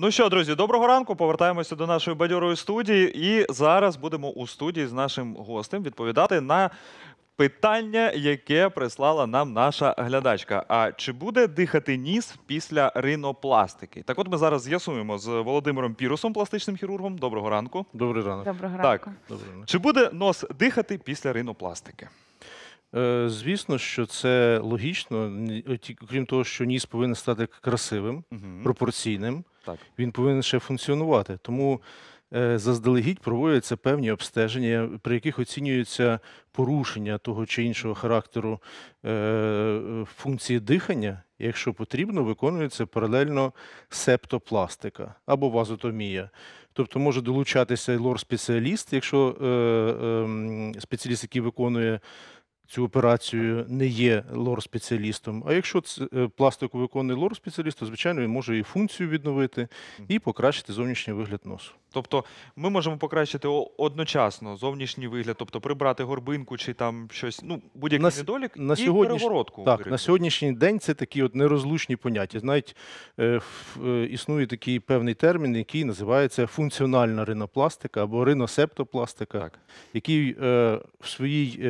Ну що, друзі, доброго ранку. Повертаємося до нашої бадьорої студії. І зараз будемо у студії з нашим гостем відповідати на питання, яке прислала нам наша глядачка. А чи буде дихати ніс після ринопластики? Так, от ми зараз з'ясуємо з Володимиром Пірусом, пластичним хірургом. Доброго ранку. Добрий ранок. Доброго ранку. Так. Добрий ранок. Чи буде нос дихати після ринопластики? Е, звісно, що це логічно, е, крім того, що ніс повинен стати красивим, пропорційним, так. він повинен ще функціонувати. Тому е, заздалегідь проводяться певні обстеження, при яких оцінюються порушення того чи іншого характеру функції дихання, якщо потрібно, виконується паралельно септопластика або вазотомія. Тобто може долучатися лор-спеціаліст, якщо ем, спеціаліст, який виконує цю операцію, не є лор-спеціалістом. А якщо це е, пластику виконує лор-спеціаліст, то звичайно він може і функцію відновити, і покращити зовнішній вигляд носу. Тобто ми можемо покращити одночасно зовнішній вигляд, тобто прибрати горбинку чи там щось, ну будь-який на, недолік на і перегородку. Так, на сьогоднішній день це такі от нерозлучні поняття. Навіть е, е, існує такий певний термін, який називається функціональна ринопластика або риносептопластика, так. який е, в своїй е,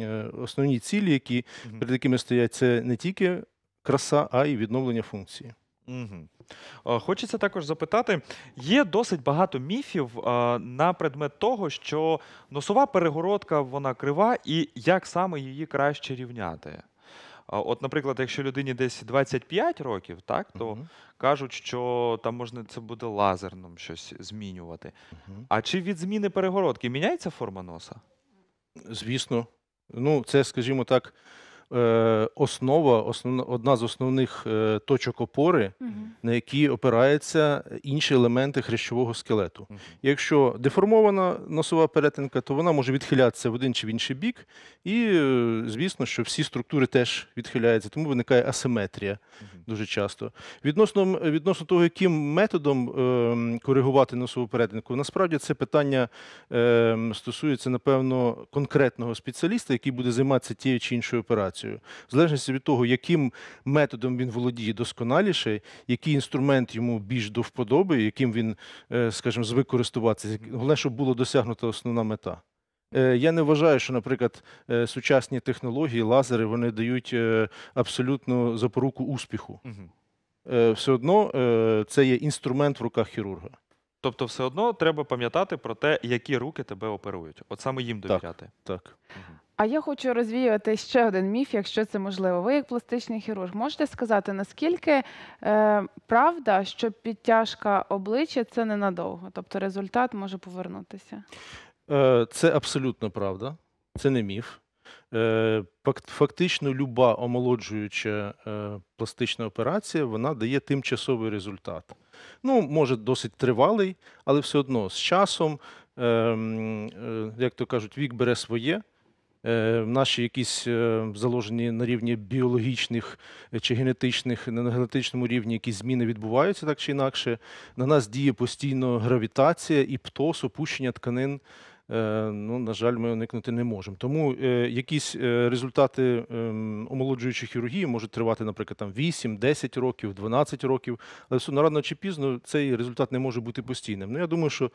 е основній цілі, які угу. перед якими стоять, це не тільки краса, а й відновлення функції. Угу. Хочеться також запитати: є досить багато міфів е, на предмет того, що носова перегородка вона крива, і як саме її краще рівняти. Е, от, наприклад, якщо людині десь 25 років, так то uh кажуть, що там можна це буде лазерном щось змінювати. Uh А чи від зміни перегородки міняється форма носа? Звісно. Ну, це, скажімо так, Е, основа, основна одна з основних е, точок опори, угу. на які опираються інші елементи хрящового скелету. Угу. Якщо деформована носова перетинка, то вона може відхилятися в один чи в інший бік, і е, звісно, що всі структури теж відхиляються, тому виникає асиметрія угу. дуже часто. Відносно відносно того, яким методом коригувати носову перетинку, насправді це питання стосується, напевно, конкретного спеціаліста, який буде займатися тією чи іншою операцією інформацією, в залежності від того, яким методом він володіє досконаліше, який інструмент йому більш до вподоби, яким він, е, скажімо, звик користуватися, головне, щоб була досягнута основна мета. Е, я не вважаю, що, наприклад, е, сучасні технології, лазери вони дають абсолютно запоруку успіху. Все одно це є інструмент в руках хірурга. Тобто, все одно треба пам'ятати про те, які руки тебе оперують, от саме їм довіряти. Так. так. Угу. А я хочу розвіювати ще один міф, якщо це можливо. Ви, як пластичний хірург, можете сказати, наскільки е, правда, що підтяжка обличчя це ненадовго, тобто результат може повернутися? Е, Це абсолютно правда, це не міф. Е, Фактично, люба омолоджуюча е, пластична операція вона дає тимчасовий результат. Ну, може, досить тривалий, але все одно з часом, е, е, як то кажуть, вік бере своє. Е, наші якісь е, заложені на рівні біологічних е, чи генетичних, на генетичному рівні якісь зміни відбуваються так чи інакше. На нас діє постійно гравітація і птос, опущення тканин. Ну, на жаль, ми уникнути не можемо. Тому якісь результати ем, омолоджуючої хірургії можуть тривати, наприклад, там 8, 10 років, 12 років, але все ну, рано чи пізно цей результат не може бути постійним. Ну, я думаю, що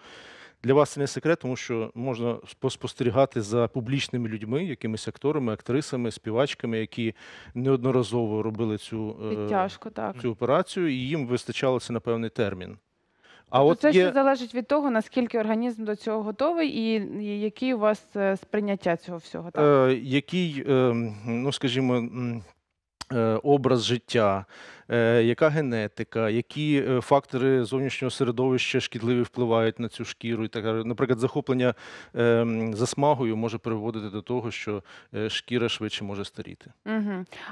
для вас це не секрет, тому що можна спостерігати за публічними людьми, якимись акторами, актрисами, співачками, які неодноразово робили цю Підтяжку, е, так. цю операцію, і їм вистачало це на певний термін. А тобто от це є... ще залежить від того, наскільки організм до цього готовий, і які у вас е, сприйняття цього всього, так? Е, який, е, ну скажімо. Е, образ життя, е, яка генетика, які е, фактори зовнішнього середовища шкідливі впливають на цю шкіру, і так Наприклад, захоплення ем, засмагою може приводити до того, що шкіра швидше може старіти.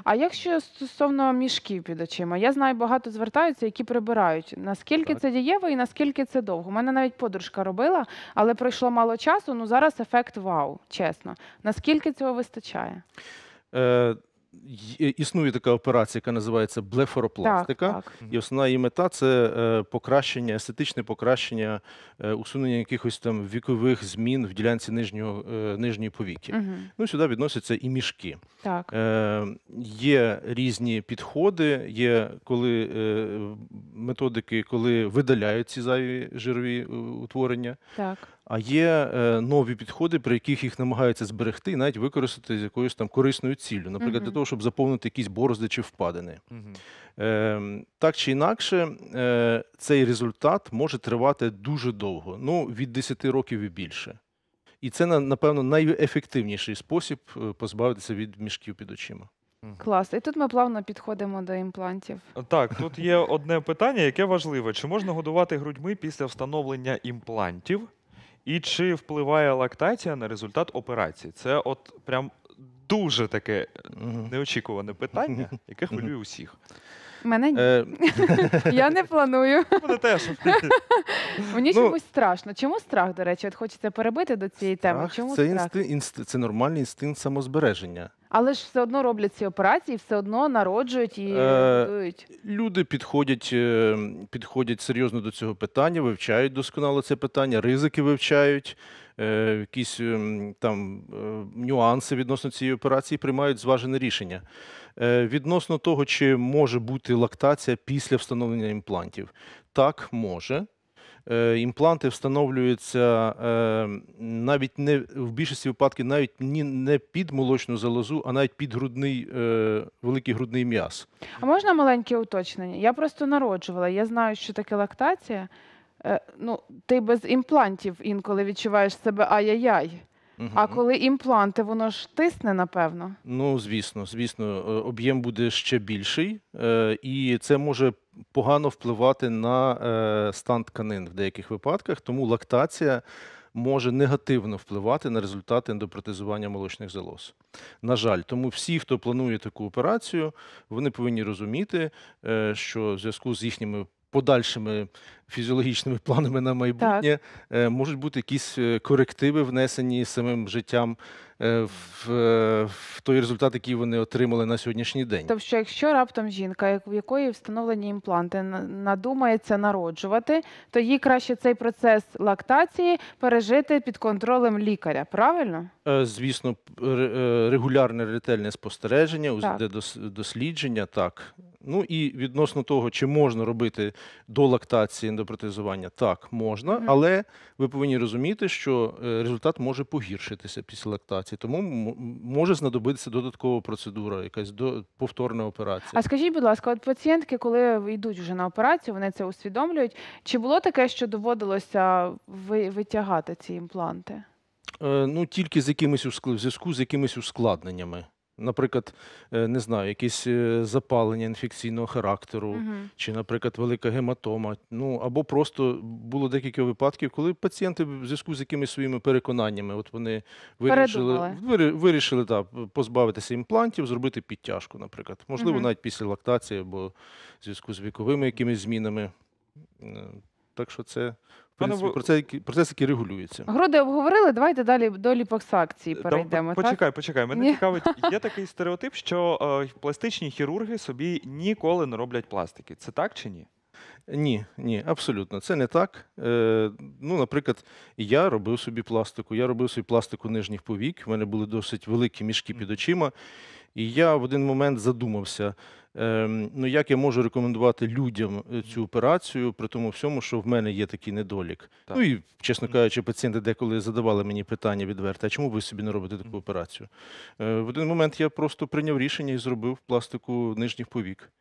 А якщо стосовно мішків під очима, я знаю, багато звертаються, які прибирають. Наскільки це дієво і наскільки це довго? У мене навіть подружка робила, але пройшло мало часу. Ну зараз ефект вау, чесно. Наскільки цього вистачає? Е Існує така операція, яка називається блефоропластика, так, так. і основна її мета це е, покращення, естетичне покращення, е, усунення якихось там вікових змін в ділянці нижнього е, нижньої повіки. Угу. Ну сюди відносяться і мішки. Так е, є різні підходи, є коли методики, коли видаляють ці зайві жирові утворення. Так а є е, нові підходи, при яких їх намагаються зберегти і навіть використати з якоюсь там корисною ціллю, наприклад, uh -huh. для того, щоб заповнити якісь борозди чи впадини. Uh -huh. Ем, так чи інакше, е, цей результат може тривати дуже довго, ну від 10 років і більше. І це напевно найефективніший спосіб е, позбавитися від мішків під очима. Клас, і тут ми плавно підходимо до імплантів. Так, тут є одне питання, яке важливе: чи можна годувати грудьми після встановлення імплантів? І чи впливає лактація на результат операції? Це от прям дуже таке неочікуване питання, яке хвилює усіх. Мене ні. Е. Я не планую. Мене теж. Мені Ну, чомусь страшно. Чому страх, до речі? От хочеться перебити до цієї теми. Чому це страх? інстинкт, це нормальний інстинкт самозбереження. Але ж все одно роблять ці операції, все одно народжують і Е, годують. Люди підходять, е, підходять серйозно до цього питання, вивчають досконало це питання, ризики вивчають. Е, якісь ем, там е, нюанси відносно цієї операції, приймають зважене рішення. Е, відносно того, чи може бути лактація після встановлення імплантів, так може. Імпланти встановлюються навіть не в більшості випадків, навіть не під молочну залозу, а навіть під грудний великий грудний м'яз. А можна маленьке уточнення? Я просто народжувала. Я знаю, що таке лактація. Е, ну, ти без імплантів інколи відчуваєш себе ай-яй-яй. Угу. А коли імпланти, воно ж тисне, напевно. Ну, звісно, звісно, е, об'єм буде ще більший, е, і це може погано впливати на стан тканин в деяких випадках, тому лактація. Може негативно впливати на результати ендопротезування молочних залоз. На жаль, тому всі, хто планує таку операцію, вони повинні розуміти, що в зв'язку з їхніми подальшими фізіологічними планами на майбутнє так. Е, можуть бути якісь е, корективи, внесені самим життям е, в, в той результат, який вони отримали на сьогоднішній день. Тобто, якщо раптом жінка, в якої встановлені імпланти, надумається народжувати, то їй краще цей процес лактації пережити під контролем лікаря. Правильно? Звісно, регулярне ретельне спостереження, дослідження, так. Ну і відносно того, чи можна робити до лактації ендопротезування, так можна, але ви повинні розуміти, що е, результат може погіршитися після лактації, тому може знадобитися додаткова процедура, якась до повторна операція. А скажіть, будь ласка, от пацієнтки, коли йдуть вже на операцію, вони це усвідомлюють. Чи було таке, що доводилося витягати ці імпланти? Е, ну тільки з якимись у зв'язку з якимись ускладненнями наприклад, е, не знаю, якісь е, запалення інфекційного характеру, угу. чи, наприклад, велика гематома. Ну або просто було декілька випадків, коли пацієнти в зв'язку з якимись своїми переконаннями, от вони вирішили вирі, вирішили так, позбавитися імплантів, зробити підтяжку, наприклад. Можливо, угу. навіть після лактації або в зв'язку з віковими якимись змінами. Е, так що це принципі, Пане Бо- процес, який- процес, який регулюється. Гроди обговорили, давайте далі до ліпосакції е, Та, перейдемо. по- Так? Почекай, почекай. Мене Ні. цікавить, є такий стереотип, що е, пластичні хірурги собі ніколи не роблять пластики. Це так чи ні? Ні, ні, абсолютно. Це не так. Е, ну, наприклад, я робив собі пластику. Я робив собі пластику нижніх повік. У мене були досить великі мішки під очима. І я в один момент задумався, Ем, ну як я можу рекомендувати людям е, цю операцію при тому всьому, що в мене є такий недолік. Так. Ну і чесно кажучи, пацієнти деколи задавали мені питання відверте, а чому ви собі не робите таку операцію? Е, в один момент я просто прийняв рішення і зробив пластику нижніх повік.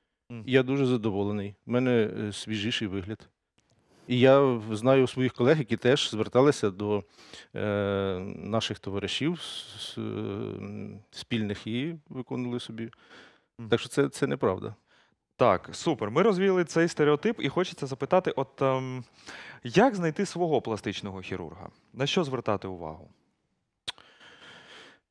Я дуже задоволений. У мене е, свіжіший вигляд. І я знаю своїх колег, які теж зверталися до е, наших товаришів ем, спільних і виконували собі так що це, це неправда. Так, супер. Ми розвіяли цей стереотип, і хочеться запитати: от ем, як знайти свого пластичного хірурга? На що звертати увагу?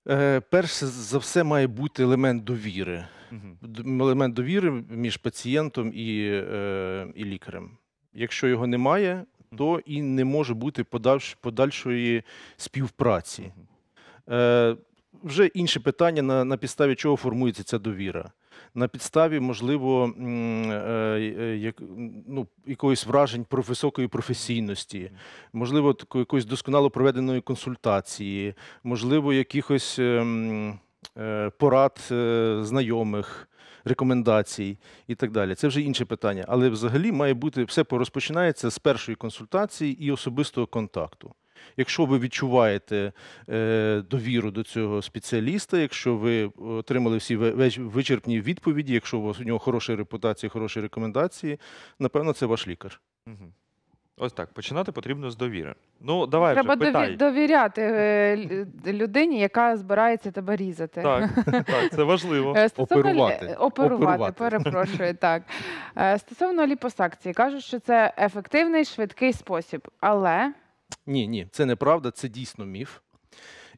Е, Перш за все, має бути елемент довіри. Угу. Елемент довіри між пацієнтом і, е, і лікарем. Якщо його немає, то і не може бути подальш, подальшої співпраці. Е, Вже інше питання на, на підставі чого формується ця довіра на підставі, можливо, е, е, ну, якоїсь вражень про високої професійності, можливо, якоїсь досконало проведеної консультації, можливо, якихось ем, е, порад знайомих. Рекомендацій і так далі. Це вже інше питання. Але взагалі має бути все розпочинається з першої консультації і особистого контакту. Якщо ви відчуваєте е, довіру до цього спеціаліста, якщо ви отримали всі вичерпні відповіді, якщо у вас у нього хороша репутація, хороші рекомендації, напевно, це ваш лікар. Угу. Ось так починати потрібно з довіри. Ну давай треба вже, питай. довіряти е, людині, яка збирається тебе різати. Так, так це важливо. Е, стосовно... Оперувати. Оперувати, Оперувати. Перепрошую, так стосовно ліпосакції, кажуть, що це ефективний швидкий спосіб, але ні, ні, це неправда, це дійсно міф.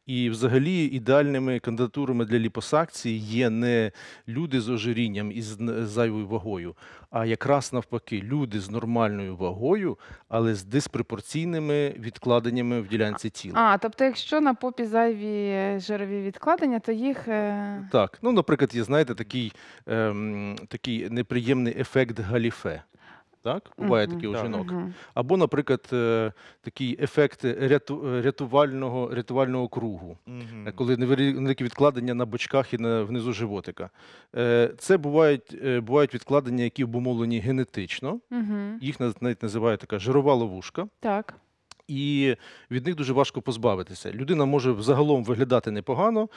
І, взагалі, ідеальними кандидатурами для ліпосакції є не люди з ожирінням і з е, зайвою вагою, а якраз навпаки, люди з нормальною вагою, але з диспропорційними відкладеннями в ділянці тіла. А тобто, якщо на попі зайві жирові відкладення, то їх е, так. Ну, наприклад, є знаєте такий, ем, такий неприємний ефект галіфе. Так, буває такі у жінок. Або, наприклад, е, такий ефект ряту, рятувального рятувального кругу, е, коли невеликі відкладення на бочках і на внизу животика. Е, це бувають бувають відкладення, які обумовлені генетично. Їх навіть називають така жирова ловушка. Так і від них дуже важко позбавитися. Людина може взагалом виглядати непогано,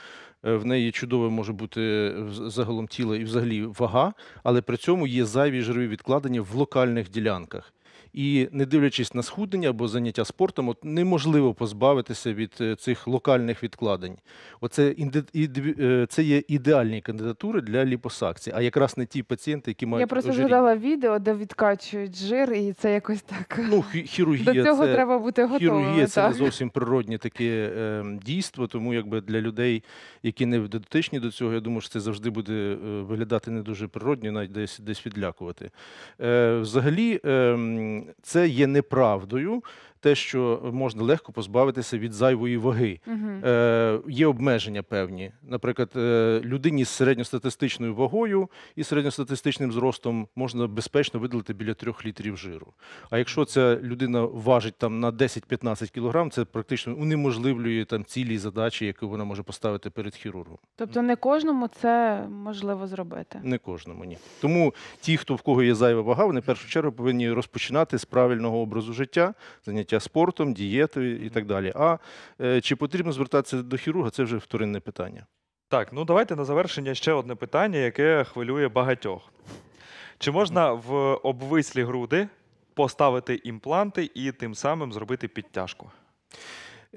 е, в неї чудове може бути е, загалом тіло і взагалі вага, але при цьому є зайві жирові відкладення в локальних ділянках. І не дивлячись на схуднення або заняття спортом, от неможливо позбавитися від е, цих локальних відкладень. Оце е, це є ідеальні кандидатури для ліпосакції, а якраз не ті пацієнти, які мають. Я просто ожиріння. згадала відео, де відкачують жир, і це якось так. Ну, хірургія До цього це, треба бути готовим. Хірургія це не зовсім природні такі е, дійство, тому якби для людей, які не дотичні до цього, я думаю, що це завжди буде е, виглядати не дуже природньо, навіть десь десь відлякувати. Е, Взагалі. Е, це є неправдою те, що можна легко позбавитися від зайвої ваги. Угу. Е, Є обмеження певні. Наприклад, е, людині з середньостатистичною вагою і середньостатистичним зростом можна безпечно видалити біля трьох літрів жиру. А якщо ця людина важить там на 10-15 кілограм, це практично унеможливлює там цілі задачі, які вона може поставити перед хірургом. Тобто не кожному це можливо зробити? Не кожному ні. Тому ті, хто в кого є зайва вага, вони в першу чергу повинні розпочинати з правильного образу життя, заняття заняття спортом, дієтою і так далі. А е, чи потрібно звертатися до хірурга, це вже вторинне питання. Так, ну давайте на завершення ще одне питання, яке хвилює багатьох. Чи можна в обвислі груди поставити імпланти і тим самим зробити підтяжку?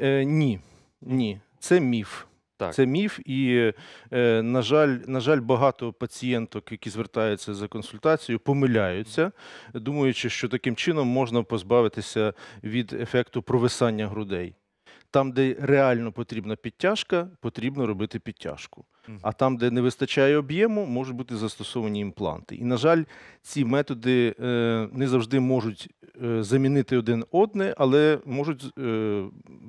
Е, Ні, ні, це міф. Так. Це міф, і, е, на жаль, на жаль, багато пацієнток, які звертаються за консультацією, помиляються, думаючи, що таким чином можна позбавитися від ефекту провисання грудей. Там, де реально потрібна підтяжка, потрібно робити підтяжку. А там, де не вистачає об'єму, можуть бути застосовані імпланти. І, на жаль, ці методи е, не завжди можуть е, замінити один одне, але можуть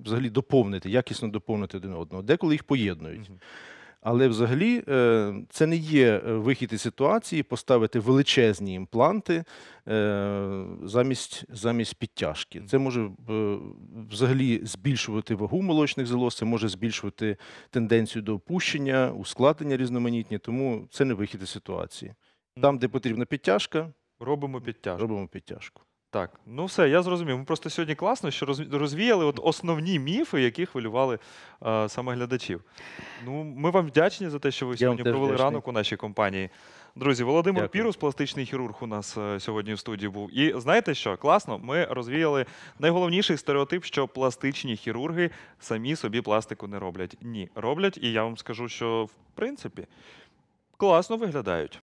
взагалі доповнити, якісно доповнити один одного. Деколи їх поєднують. Але взагалі е, це не є е, вихід із ситуації поставити величезні імпланти е, замість замість підтяжки. Це може взагалі збільшувати вагу молочних залоз, це може збільшувати тенденцію до опущення, ускладнення різноманітні, тому це не вихід із ситуації. Там, де потрібна підтяжка, робимо підтяжку. Робимо підтяжку так. Ну все, я зрозумів. Ми просто сьогодні класно, що розвіяли от основні міфи, які хвилювали е, саме глядачів. Ну, Ми вам вдячні за те, що ви сьогодні провели вдячний. ранок у нашій компанії. Друзі, Володимир Дякую. Пірус, пластичний хірург, у нас е, сьогодні в студії був. І знаєте що? Класно, ми розвіяли найголовніший стереотип, що пластичні хірурги самі собі пластику не роблять. Ні, роблять, і я вам скажу, що в принципі класно виглядають.